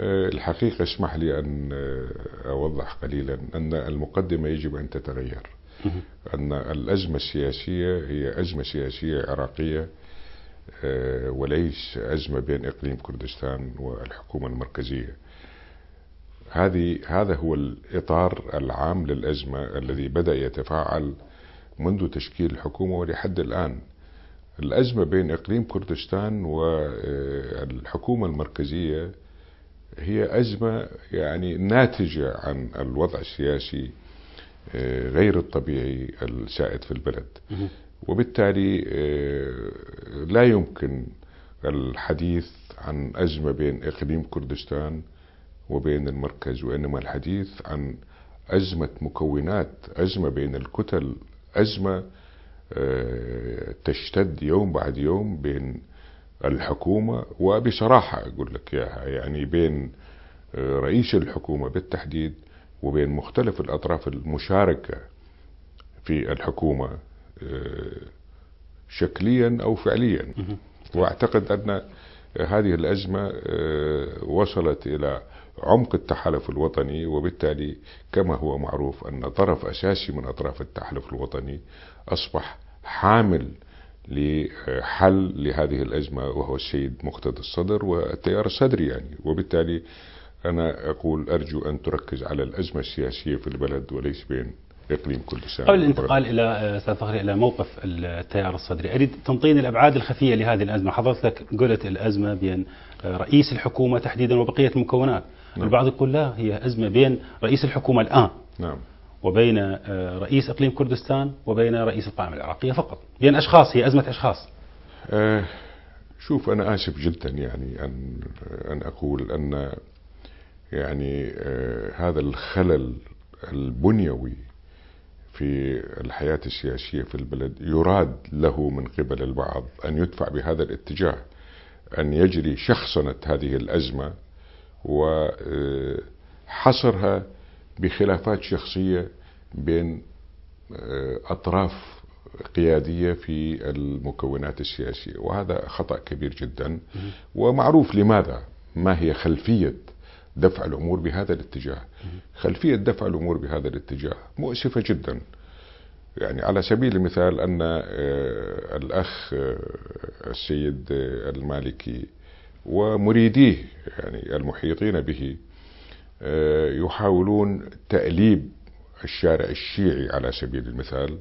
آه، الحقيقة اسمح لي أن آه، أوضح قليلا أن المقدمة يجب أن تتغير أن الأزمة السياسية هي أزمة سياسية عراقية آه، وليس أزمة بين إقليم كردستان والحكومة المركزية هذه هذا هو الإطار العام للأزمة الذي بدأ يتفاعل منذ تشكيل الحكومة ولحد الآن الأزمة بين إقليم كردستان والحكومة المركزية هي أزمة يعني ناتجة عن الوضع السياسي آه، غير الطبيعي السائد في البلد وبالتالي آه، لا يمكن الحديث عن أزمة بين إقليم كردستان وبين المركز وإنما الحديث عن أزمة مكونات أزمة بين الكتل أزمة آه، تشتد يوم بعد يوم بين الحكومة وبصراحة أقول لك إياها يعني بين آه، رئيس الحكومة بالتحديد وبين مختلف الأطراف المشاركة في الحكومة آه، شكليا أو فعليا وأعتقد أن هذه الأزمة آه، وصلت إلى عمق التحالف الوطني وبالتالي كما هو معروف أن طرف أساسي من أطراف التحالف الوطني أصبح حامل لحل لهذه الأزمة وهو السيد مقتدى الصدر والتيار الصدري يعني وبالتالي أنا أقول أرجو أن تركز على الأزمة السياسية في البلد وليس بين إقليم كل سنة قبل الانتقال إلى أستاذ فخري إلى موقف التيار الصدري أريد تنطين الأبعاد الخفية لهذه الأزمة حضرتك قلت الأزمة بين رئيس الحكومة تحديدا وبقية المكونات نعم. البعض يقول لا هي أزمة بين رئيس الحكومة الآن نعم وبين آه، رئيس اقليم كردستان وبين رئيس القائمه العراقيه فقط، بين اشخاص هي ازمه اشخاص. أه شوف انا اسف جدا يعني ان ان اقول ان يعني أه هذا الخلل البنيوي في الحياه السياسيه في البلد يراد له من قبل البعض ان يدفع بهذا الاتجاه ان يجري شخصنه هذه الازمه وحصرها آه، بخلافات شخصيه بين آه، أطراف قيادية في المكونات السياسية وهذا خطأ كبير جدا ومعروف لماذا ما هي خلفية دفع الأمور بهذا الاتجاه خلفية دفع الأمور بهذا الاتجاه مؤسفة جدا يعني على سبيل المثال أن آه، الأخ آه، السيد المالكي ومريديه يعني المحيطين به يحاولون تأليب الشارع الشيعي على سبيل المثال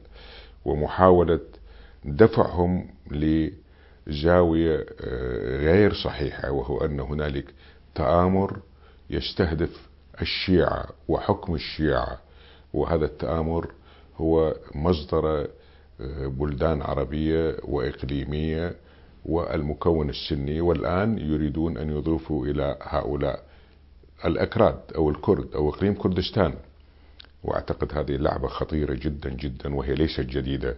ومحاولة دفعهم لزاوية آه، غير صحيحة وهو أن هنالك تآمر يستهدف الشيعة وحكم الشيعة وهذا التآمر هو مصدر آه، بلدان عربية وإقليمية والمكون السني والآن يريدون أن يضيفوا إلى هؤلاء الأكراد أو الكرد أو إقليم كردستان واعتقد هذه اللعبه خطيره جدا جدا وهي ليست جديده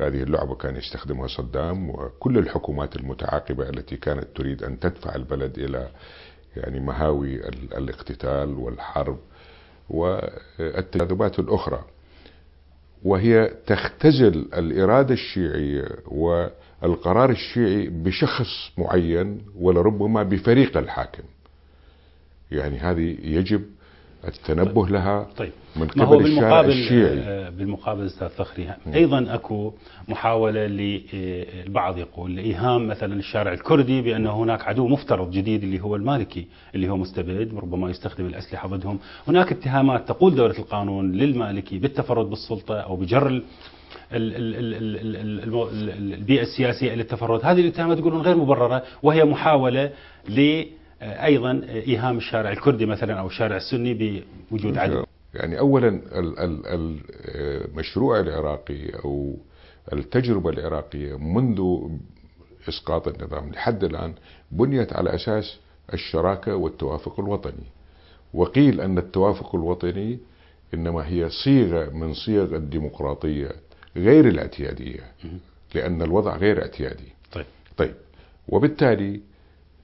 هذه اللعبه كان يستخدمها صدام وكل الحكومات المتعاقبه التي كانت تريد ان تدفع البلد الى يعني مهاوي الاقتتال والحرب والتجاذبات الاخرى وهي تختزل الاراده الشيعيه والقرار الشيعي بشخص معين ولربما بفريق الحاكم يعني هذه يجب التنبه طيب. لها طيب. من قبل ما هو بالمقابل الشيعي آه، بالمقابل استاذ فخري ايضا اكو محاوله للبعض آه، يقول لايهام مثلا الشارع الكردي بان هناك عدو مفترض جديد اللي هو المالكي اللي هو مستبد ربما يستخدم الاسلحه ضدهم، هناك اتهامات تقول دوله القانون للمالكي بالتفرد بالسلطه او بجر البيئه السياسيه الى التفرد، هذه الاتهامات تقولون غير مبرره وهي محاوله ل ايضا ايهام الشارع الكردي مثلا او الشارع السني بوجود عدو يعني اولا المشروع العراقي او التجربه العراقيه منذ اسقاط النظام لحد الان بنيت على اساس الشراكه والتوافق الوطني وقيل ان التوافق الوطني انما هي صيغه من صيغ الديمقراطيه غير الاعتياديه لان الوضع غير اعتيادي طيب طيب وبالتالي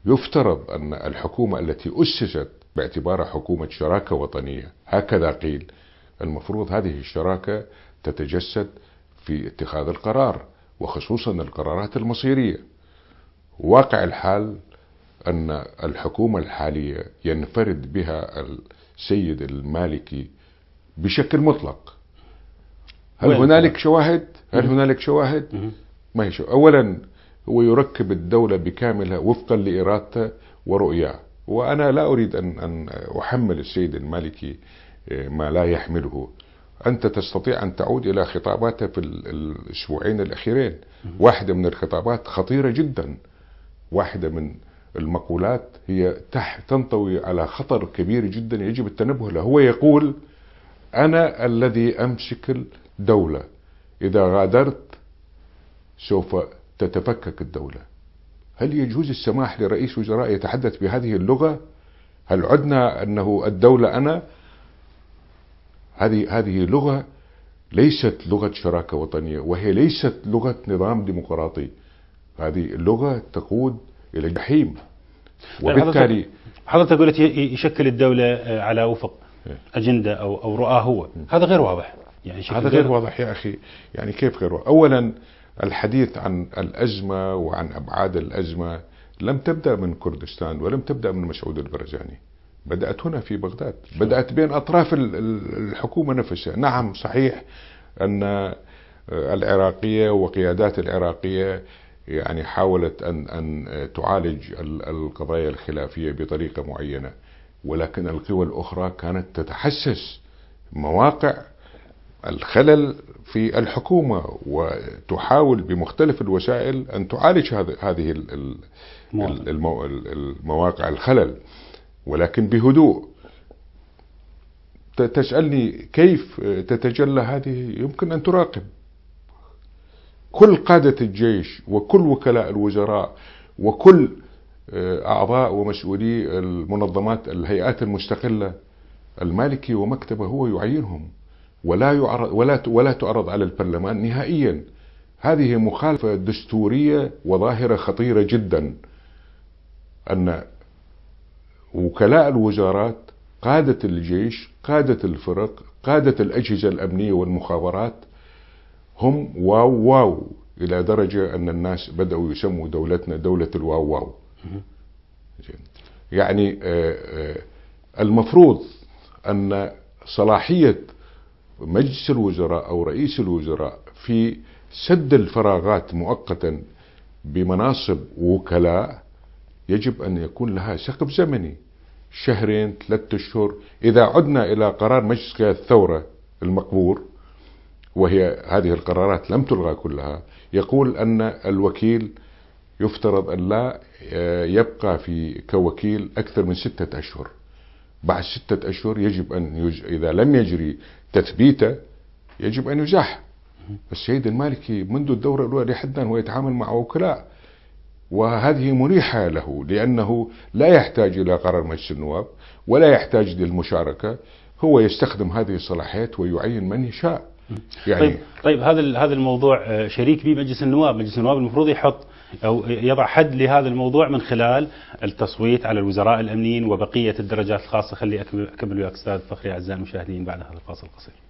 يفترض أن الحكومة التي أسست باعتبارها حكومة شراكة وطنية هكذا قيل المفروض هذه الشراكة تتجسد في اتخاذ القرار وخصوصا القرارات المصيرية واقع الحال أن الحكومة الحالية ينفرد بها السيد المالكي بشكل مطلق هل هنالك شواهد؟ هل هنالك شواهد؟ ما هي شو. أولا ويركب الدولة بكاملها وفقا لإرادته ورؤياه وأنا لا أريد أن أن أحمل السيد المالكي آه، ما لا يحمله أنت تستطيع أن تعود إلى خطاباته في الأسبوعين الأخيرين واحدة من الخطابات خطيرة جدا واحدة من المقولات هي تنطوي على خطر كبير جدا يجب التنبه له هو يقول أنا الذي أمسك الدولة إذا غادرت سوف تتفكك الدولة هل يجوز السماح لرئيس وزراء يتحدث بهذه اللغة هل عدنا أنه الدولة أنا هذه هذه لغة ليست لغة شراكة وطنية وهي ليست لغة نظام ديمقراطي هذه اللغة تقود إلى الجحيم وبالتالي حضرتك قلت يشكل الدولة آه، على وفق إيه. أجندة أو أو رؤى هو هذا غير واضح يعني هذا غير واضح يا أخي يعني كيف غير واضح أولا الحديث عن الأزمة وعن أبعاد الأزمة لم تبدأ من كردستان ولم تبدأ من مسعود البرزاني بدأت هنا في بغداد بدأت بين أطراف الحكومة نفسها نعم صحيح أن آه، العراقية وقيادات العراقية يعني حاولت أن أن آه، تعالج القضايا الخلافية بطريقة معينة ولكن القوى الأخرى كانت تتحسس مواقع الخلل في الحكومة وتحاول بمختلف الوسائل أن تعالج هذه المواقع الخلل ولكن بهدوء تسألني كيف تتجلى هذه يمكن أن تراقب كل قادة الجيش وكل وكلاء الوزراء وكل آه، أعضاء ومسؤولي المنظمات الهيئات المستقلة المالكي ومكتبه هو يعينهم ولا يعرض ولا ولا تعرض على البرلمان نهائيا هذه مخالفه دستوريه وظاهره خطيره جدا ان وكلاء الوزارات قاده الجيش قاده الفرق قاده الاجهزه الامنيه والمخابرات هم واو واو الى درجه ان الناس بداوا يسموا دولتنا دوله الواو واو يعني آه، آه، المفروض ان صلاحيه مجلس الوزراء أو رئيس الوزراء في سد الفراغات مؤقتا بمناصب وكلاء يجب أن يكون لها سقف زمني شهرين ثلاثة أشهر إذا عدنا إلى قرار مجلس قيادة الثورة المقبور وهي هذه القرارات لم تلغى كلها يقول أن الوكيل يفترض أن لا آه، يبقى في كوكيل أكثر من ستة أشهر بعد ستة أشهر يجب أن يج... إذا لم يجري تثبيته يجب أن يزاح السيد المالكي منذ الدورة الأولى لحد الآن هو يتعامل مع وكلاء وهذه مريحة له لأنه لا يحتاج إلى قرار مجلس النواب ولا يحتاج للمشاركة هو يستخدم هذه الصلاحيات ويعين من يشاء يعني طيب, طيب هذا هذا الموضوع آه، شريك به مجلس النواب، مجلس النواب المفروض يحط أو يضع حد لهذا الموضوع من خلال التصويت على الوزراء الأمنيين وبقية الدرجات الخاصة خلي أكمل وياك أستاذ فخري أعزائي المشاهدين بعد هذا الفاصل القصير